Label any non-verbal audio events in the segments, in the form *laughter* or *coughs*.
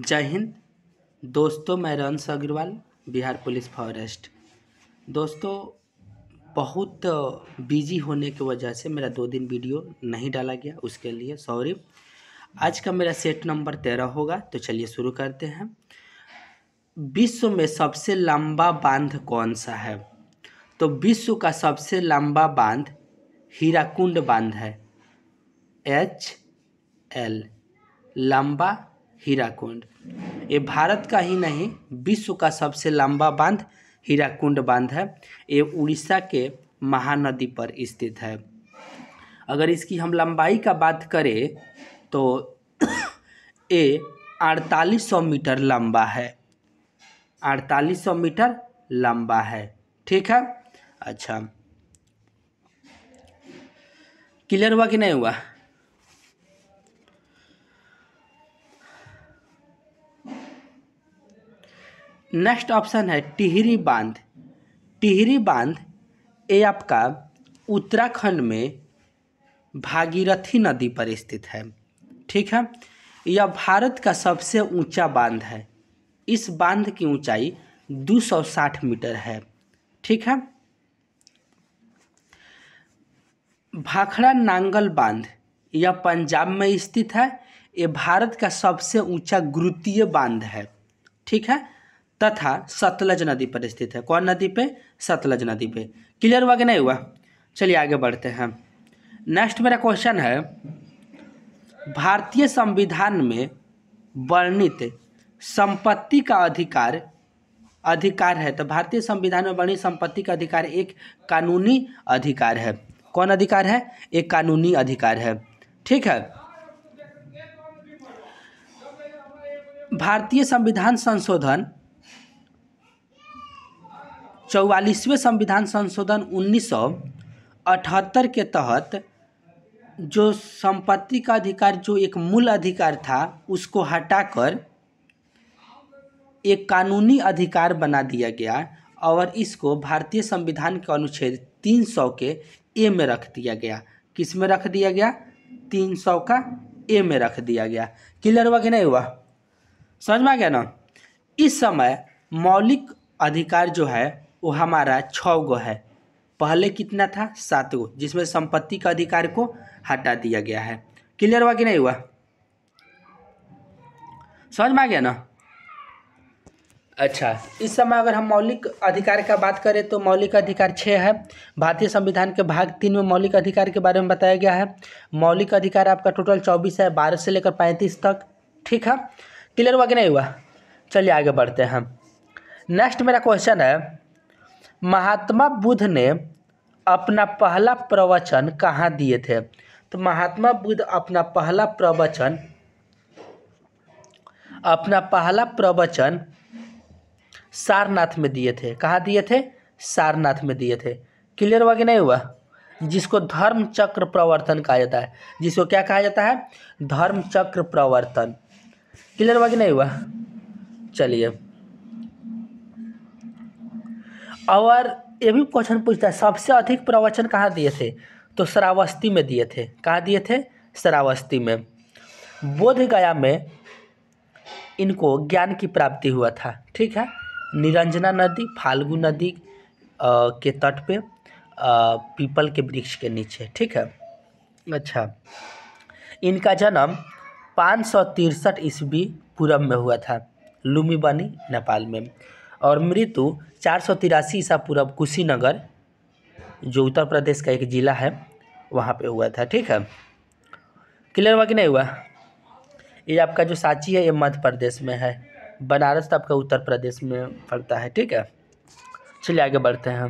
जय हिंद दोस्तों मैं रंस अग्रवाल बिहार पुलिस फॉरेस्ट दोस्तों बहुत बिजी होने की वजह से मेरा दो दिन वीडियो नहीं डाला गया उसके लिए सॉरी आज का मेरा सेट नंबर तेरह होगा तो चलिए शुरू करते हैं विश्व में सबसे लंबा बांध कौन सा है तो विश्व का सबसे लंबा बांध हीराकुंड बांध है एच एल लंबा हीराकुंड ये भारत का ही नहीं विश्व का सबसे लंबा बांध हीराकुंड बांध है ये उड़ीसा के महानदी पर स्थित है अगर इसकी हम लंबाई का बात करें तो *coughs* ये अड़तालीस सौ मीटर लंबा है अड़तालीस सौ मीटर लंबा है ठीक है अच्छा क्लियर हुआ कि नहीं हुआ नेक्स्ट ऑप्शन है टिहरी बांध टिहरी बांध ये आपका उत्तराखंड में भागीरथी नदी पर स्थित है ठीक है यह भारत का सबसे ऊंचा बांध है इस बांध की ऊंचाई 260 मीटर है ठीक है भाखड़ा नांगल बांध यह पंजाब में स्थित है ये भारत का सबसे ऊंचा गुरुतीय बांध है ठीक है तथा सतलज नदी पर स्थित है कौन नदी पे सतलज नदी पे क्लियर हुआ कि नहीं हुआ चलिए आगे बढ़ते हैं नेक्स्ट मेरा क्वेश्चन है भारतीय संविधान में वर्णित संपत्ति का अधिकार अधिकार है तो भारतीय संविधान में वर्णित संपत्ति का अधिकार एक कानूनी अधिकार है कौन अधिकार है एक कानूनी अधिकार है ठीक है भारतीय संविधान संशोधन चौवालीसवें संविधान संशोधन उन्नीस सौ अठहत्तर के तहत जो संपत्ति का अधिकार जो एक मूल अधिकार था उसको हटाकर एक कानूनी अधिकार बना दिया गया और इसको भारतीय संविधान के अनुच्छेद 300 के ए में रख दिया गया किस में रख दिया गया 300 का ए में रख दिया गया क्लियर हुआ कि नहीं हुआ समझ में आ गया ना इस समय मौलिक अधिकार जो है वो हमारा छः गो है पहले कितना था सात गो जिसमें संपत्ति का अधिकार को हटा दिया गया है क्लियर हुआ कि नहीं हुआ समझ में आ गया ना अच्छा इस समय अगर हम मौलिक अधिकार का बात करें तो मौलिक अधिकार छः है भारतीय संविधान के भाग तीन में मौलिक अधिकार के बारे में बताया गया है मौलिक अधिकार आपका टोटल चौबीस है बारह से लेकर पैंतीस तक ठीक है क्लियर हुआ कि नहीं हुआ चलिए आगे बढ़ते हैं नेक्स्ट मेरा क्वेश्चन है महात्मा बुद्ध ने अपना पहला प्रवचन कहाँ दिए थे तो महात्मा बुद्ध अपना पहला प्रवचन अपना पहला प्रवचन सारनाथ में दिए थे कहाँ दिए थे सारनाथ में दिए थे क्लियर हुआ कि नहीं हुआ जिसको धर्म चक्र प्रवर्तन कहा जाता है जिसको क्या कहा जाता है धर्म चक्र प्रवर्तन क्लियर हुआ कि नहीं हुआ चलिए और ये भी क्वेश्चन पूछता है सबसे अधिक प्रवचन कहाँ दिए थे तो श्रावस्ती में दिए थे कहाँ दिए थे श्रावस्ती में बोधगया में इनको ज्ञान की प्राप्ति हुआ था ठीक है निरंजना नदी फाल्गु नदी आ, के तट पे आ, पीपल के वृक्ष के नीचे ठीक है अच्छा इनका जन्म पाँच सौ तिरसठ ईस्वी पूर्व में हुआ था लुमिबनी नेपाल में और मृत्यु चार सौ तिरासी ईसा पूर्व कुशीनगर जो उत्तर प्रदेश का एक ज़िला है वहाँ पे हुआ था ठीक है क्लियर हुआ कि नहीं हुआ ये आपका जो सांची है ये मध्य प्रदेश में है बनारस तो आपका उत्तर प्रदेश में पड़ता है ठीक है चलिए आगे बढ़ते हैं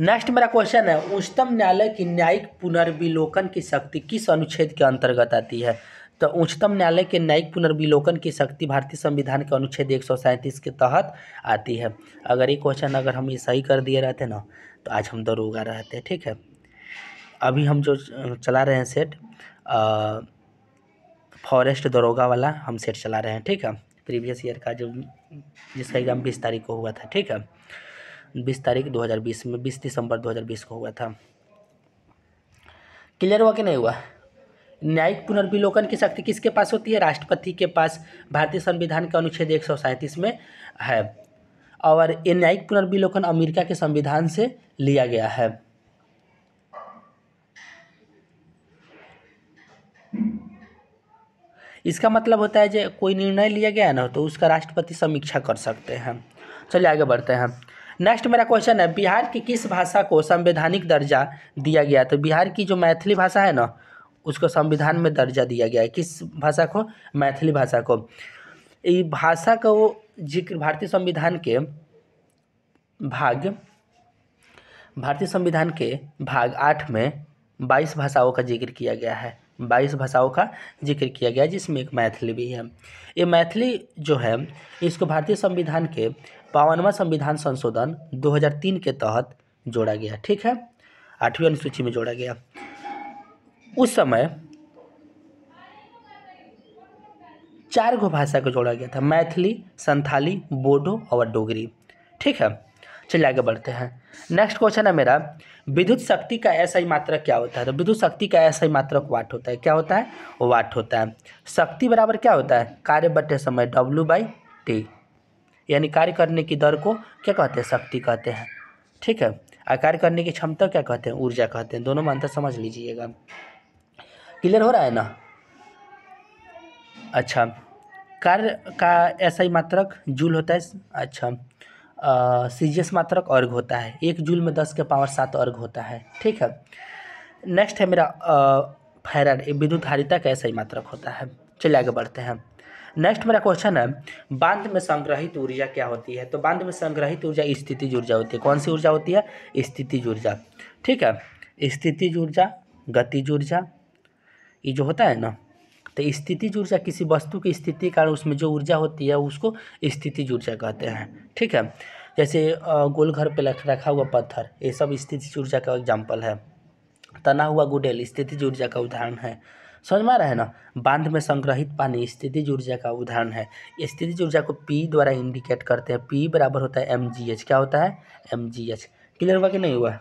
नेक्स्ट मेरा क्वेश्चन है उच्चतम न्यायालय की न्यायिक पुनर्विलोकन की शक्ति किस अनुच्छेद के अंतर्गत आती है तो उच्चतम न्यायालय के न्यायिक पुनर्विलोकन की शक्ति भारतीय संविधान के अनुच्छेद एक के तहत आती है अगर ये क्वेश्चन अगर हम ये सही कर दिए रहते ना तो आज हम दरोगा रहते ठीक है अभी हम जो चला रहे हैं सेट फॉरेस्ट दरोगा वाला हम सेट चला रहे हैं ठीक है प्रीवियस ईयर का जो जिसका एग्ज़ाम बीस तारीख को हुआ था ठीक है बीस तारीख 2020 में बीस दिसंबर 2020 को हुआ था क्लियर हुआ कि नहीं हुआ न्यायिक पुनर्विलोकन की शक्ति किसके पास होती है राष्ट्रपति के पास भारतीय संविधान का अनुच्छेद एक सौ सैंतीस में है और ये न्यायिक पुनर्विलोकन अमेरिका के संविधान से लिया गया है इसका मतलब होता है जो कोई निर्णय लिया गया ना तो उसका राष्ट्रपति समीक्षा कर सकते हैं चलिए आगे बढ़ते हैं नेक्स्ट मेरा क्वेश्चन है बिहार की किस भाषा को संवैधानिक दर्जा दिया गया तो बिहार की जो मैथिली भाषा है ना उसको संविधान में दर्जा दिया गया है किस भाषा को मैथिली भाषा को ये भाषा का वो जिक्र भारतीय संविधान के भाग भारतीय संविधान के भाग आठ में बाईस भाषाओं का जिक्र किया गया है बाईस भाषाओं का जिक्र किया गया जिसमें एक मैथिली भी है ये मैथिली जो है इसको भारतीय संविधान के बावनवा संविधान संशोधन 2003 के तहत जोड़ा गया ठीक है आठवीं अनुसूची में जोड़ा गया उस समय चार गो भाषा को जोड़ा गया था मैथिली संथाली बोडो और डोगरी ठीक है चलिए आगे बढ़ते हैं नेक्स्ट क्वेश्चन है मेरा विद्युत शक्ति का ऐसा ही मात्रक क्या होता है तो विद्युत शक्ति का ऐसा ही मात्रक वाट होता है क्या होता है वाट होता है शक्ति बराबर क्या होता है कार्य बटे समय डब्ल्यू बाई टी यानी कार्य करने की दर को क्या कहते हैं शक्ति कहते हैं ठीक है और कार्य करने की क्षमता क्या कहते हैं ऊर्जा कहते हैं दोनों में अंतर समझ लीजिएगा क्लियर हो रहा है ना अच्छा कार्य का ऐसा ही मात्रक जूल होता है अच्छा सीजीएस मात्रक अर्घ होता है एक जूल में दस के पावर सात अर्घ होता है ठीक है नेक्स्ट है मेरा फैराड विद्युत धारिता का ऐसा ही मात्रक होता है चलिए आगे बढ़ते हैं नेक्स्ट मेरा क्वेश्चन है बांध में संग्रहित ऊर्जा क्या होती है तो बांध में संग्रहित ऊर्जा स्थिति ऊर्जा होती है कौन सी ऊर्जा होती है स्थिति ऊर्जा ठीक है स्थिति ऊर्जा गतिज ऊर्जा ये जो होता है ना तो स्थितिज ऊर्जा किसी वस्तु की स्थिति के कारण उसमें जो ऊर्जा होती है उसको स्थितिज ऊर्जा कहते हैं ठीक है जैसे गोल घर पे रखा हुआ पत्थर ये सब स्थितिज ऊर्जा का एग्जाम्पल है तना हुआ गुडेल स्थितिज ऊर्जा का उदाहरण है समझ में आ रहा है ना बांध में संग्रहित पानी स्थितिज ऊर्जा का उदाहरण है स्थितिज ऊर्जा को पी द्वारा इंडिकेट करते हैं पी बराबर होता है एम क्या होता है एम क्लियर हुआ कि नहीं हुआ है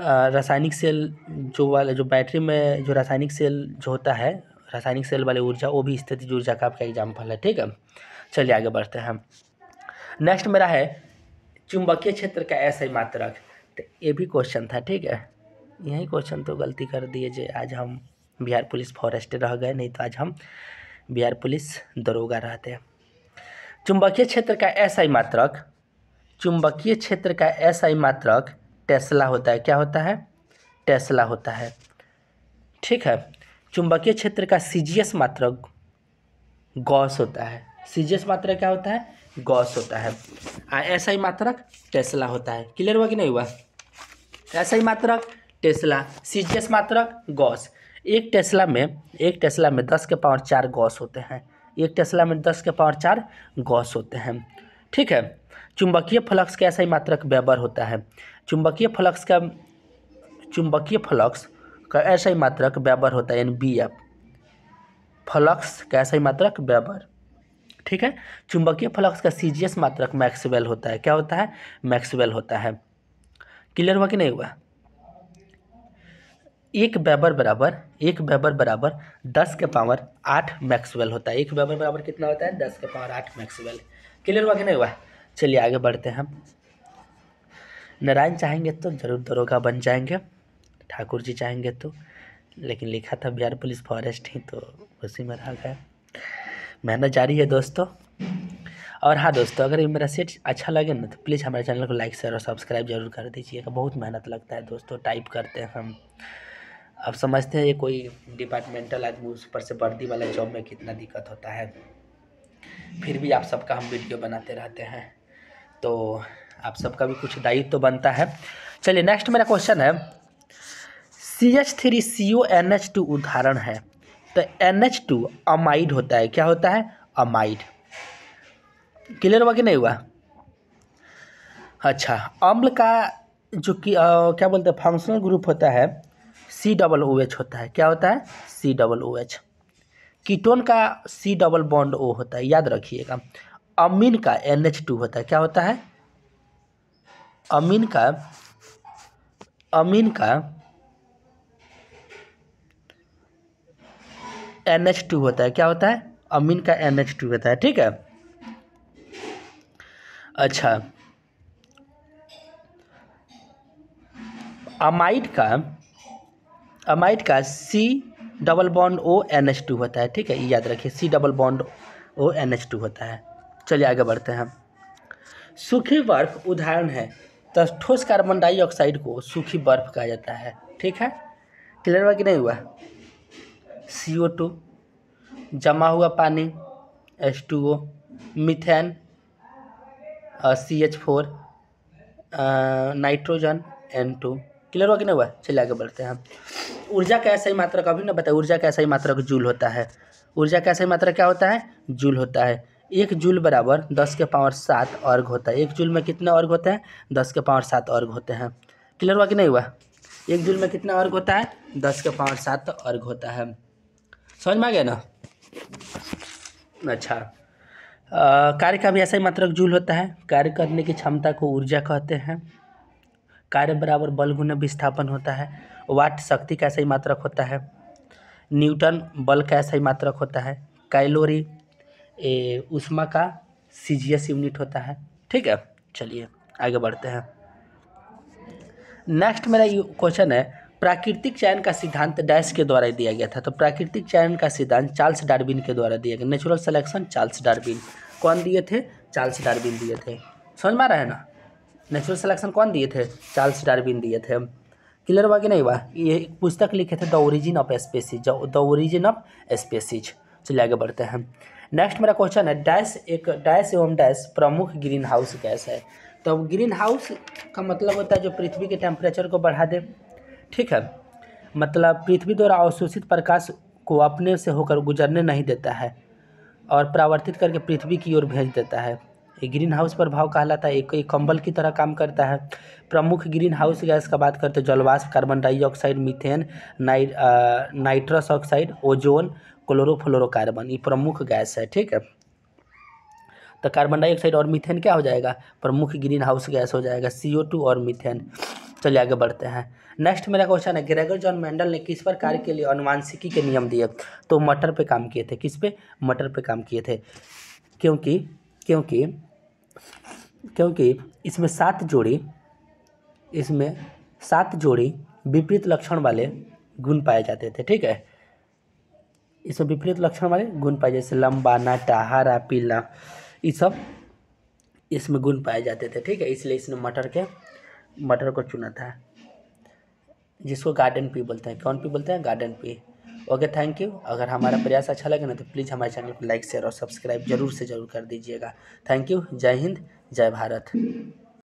रासायनिक सेल जो वाला जो बैटरी में जो रासायनिक सेल जो होता है रासायनिक सेल वाली ऊर्जा वो भी स्थिति ऊर्जा का आपका एग्जाम्पल है ठीक है चलिए आगे बढ़ते हैं नेक्स्ट मेरा है चुंबकीय क्षेत्र का ऐसा ही मात्रक तो ये भी क्वेश्चन था ठीक है यही क्वेश्चन तो गलती कर दिए जे आज हम बिहार पुलिस फॉरेस्ट रह गए नहीं तो आज हम बिहार पुलिस दरोगा रहते चुंबकीय क्षेत्र का ऐसा ही मात्रक चुंबकीय क्षेत्र का ऐसा ही मात्रक टेस्ला होता है क्या होता है टेस्ला होता है ठीक है चुंबकीय क्षेत्र का सीजीएस मात्रक गॉस होता है सीजीएस मात्र क्या होता है गॉस होता है ऐसा ही मात्रक टेस्ला होता है क्लियर हुआ कि नहीं हुआ ऐसा ही मात्रक टेस्ला सीजीएस मात्रक गॉस एक टेस्ला में एक टेस्ला में दस के पावर चार गॉस होते हैं एक टेस्ला में दस के पावर चार गॉस होते हैं ठीक है चुंबकीय फ्लक्स का ऐसा ही मात्रक बेबर होता है चुंबकीय फ्लक्स का चुंबकीय फ्लक्स का ऐसा ही मात्रक बैबर होता है यानी बी एफ फ्लक्स का ऐसा ही मात्रक बैबर ठीक है चुंबकीय फ्लक्स का सी जी एस मात्रक मैक्सवेल होता है क्या होता है मैक्सवेल होता है क्लियर हुआ कि नहीं हुआ एक बैबर बराबर एक बैबर बराबर दस के पावर आठ मैक्सवेल होता है एक बैबर बराबर कितना होता है दस के पावर आठ मैक्सवेल क्लियर हुआ कि नहीं हुआ चलिए आगे बढ़ते हैं हम नारायण चाहेंगे तो जरूर दरोगा बन जाएंगे ठाकुर जी चाहेंगे तो लेकिन लिखा था बिहार पुलिस फॉरेस्ट ही तो उसी में रहा गया मेहनत जारी है दोस्तों और हाँ दोस्तों अगर ये मेरा सेट अच्छा लगे ना तो प्लीज़ हमारे चैनल को लाइक शेयर और सब्सक्राइब जरूर कर दीजिए बहुत मेहनत लगता है दोस्तों टाइप करते हैं हम अब समझते हैं ये कोई डिपार्टमेंटल आदमी उस पर से वर्दी वाला जॉब में कितना दिक्कत होता है फिर भी आप सबका हम वीडियो बनाते रहते हैं तो आप सबका भी कुछ दायित्व तो बनता है चलिए नेक्स्ट मेरा क्वेश्चन है C H three C O N H two उदाहरण है तो एन एच टू अमाइड होता है क्या होता है अमाइड क्लियर हुआ कि नहीं हुआ अच्छा अम्ल का जो कि क्या बोलते हैं फंक्शनल ग्रुप होता है सी डबल ओ एच होता है क्या होता है C double O H ketone का सी डबल बॉन्ड ओ होता है याद रखिएगा अमीन का एन एच टू होता है क्या होता है अमीन का अमीन का एन एच टू होता है क्या होता है अमीन का एन एच टू होता है ठीक है अच्छा अमाइट का अमाइट का C double bond O N H two होता है ठीक है याद रखिए C double bond O N H two होता है चलिए आगे बढ़ते हैं सूखी बर्फ उदाहरण है तो ठोस कार्बन डाइऑक्साइड को सूखी बर्फ कहा जाता है ठीक है क्लियर हुआ कि नहीं हुआ सी ओ टू जमा हुआ पानी H two O methane C H four nitrogen N two clear हुआ कि नहीं हुआ चलिए आगे बढ़ते हैं ऊर्जा का ऐसा ही का अभी ना बताए ऊर्जा का ऐसा ही मात्रा का जूल होता है ऊर्जा का ऐसा ही मात्रा क्या होता है जूल होता है एक जूल बराबर दस के पावर सात अर्घ होता है एक जूल में कितना अर्घ होते हैं दस के पावर सात अर्घ होते हैं क्लियर हुआ कि नहीं हुआ एक जूल में कितना अर्घ होता है दस के पावर सात अर्घ होता है समझ में आ गया ना अच्छा कार्य का भी ऐसा ही मात्रक जूल होता है कार्य करने की क्षमता को ऊर्जा कहते हैं कार्य बराबर बल गुना विस्थापन होता है वाट शक्ति का ऐसा ही मात्रक होता है न्यूटन बल का ऐसा ही मात्रक होता है कैलोरी ए, उष्मा का एस यूनिट होता है ठीक है चलिए आगे बढ़ते हैं नेक्स्ट मेरा क्वेश्चन है प्राकृतिक चयन का सिद्धांत डैश के द्वारा दिया गया था तो प्राकृतिक चयन का सिद्धांत चार्ल्स डार्विन के द्वारा दिया गया नेचुरल सिलेक्शन चार्ल्स डार्विन कौन दिए थे चार्ल्स डार्विन दिए थे समझ में आ रहा है ना नेचुरल सिलेक्शन कौन दिए थे चार्ल्स डार्विन दिए थे क्लियर हुआ कि नहीं हुआ ये पुस्तक लिखे थे the origin of species the origin of species चलिए आगे बढ़ते हैं नेक्स्ट मेरा क्वेश्चन है डैश एक डैश एवं डैश प्रमुख ग्रीन हाउस गैस है तो ग्रीन हाउस का मतलब होता है जो पृथ्वी के टेम्परेचर को बढ़ा दे ठीक है मतलब पृथ्वी द्वारा अवशोषित प्रकाश को अपने से होकर गुजरने नहीं देता है और परावर्तित करके पृथ्वी की ओर भेज देता है ग्रीन हाउस प्रभाव कहलाता है एक, एक कंबल की तरह काम करता है प्रमुख ग्रीन हाउस गैस का बात करते हैं जलवाष्प कार्बन डाइऑक्साइड मीथेन नाइ नाइट्रस ऑक्साइड ओजोन क्लोरोफ्लोरोकार्बन ये प्रमुख गैस है ठीक है तो कार्बन डाइऑक्साइड और मीथेन क्या हो जाएगा प्रमुख ग्रीन हाउस गैस हो जाएगा सी टू और मीथेन चलिए आगे बढ़ते हैं नेक्स्ट मेरा क्वेश्चन है ग्रेगर जॉन मेंडल ने किस पर कार्य के लिए अनुवांशिकी के नियम दिए तो मटर पे काम किए थे किस पे मटर पे काम किए थे क्योंकि क्योंकि क्योंकि इसमें सात जोड़ी इसमें सात जोड़ी विपरीत लक्षण वाले गुण पाए जाते थे ठीक है ये सब विपरीत लक्षण वाले गुण पाए जैसे लंबा नाटा टहारा पीला ये सब इसमें गुण पाए जाते थे ठीक है इसलिए इसने मटर के मटर को चुना था जिसको गार्डन पी बोलते हैं कौन पी बोलते हैं garden pea okay thank you अगर हमारा प्रयास अच्छा लगे ना तो प्लीज़ हमारे चैनल को लाइक शेयर और सब्सक्राइब जरूर से ज़रूर कर दीजिएगा थैंक यू जय हिंद जय भारत